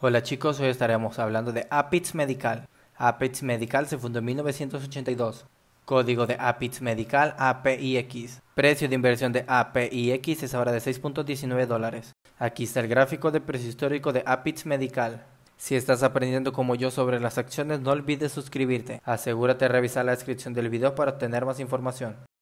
Hola chicos, hoy estaremos hablando de APITS Medical. APITS Medical se fundó en 1982. Código de APITS Medical APIX. Precio de inversión de APIX es ahora de 6.19 dólares. Aquí está el gráfico de precio histórico de APITS Medical. Si estás aprendiendo como yo sobre las acciones, no olvides suscribirte. Asegúrate de revisar la descripción del video para obtener más información.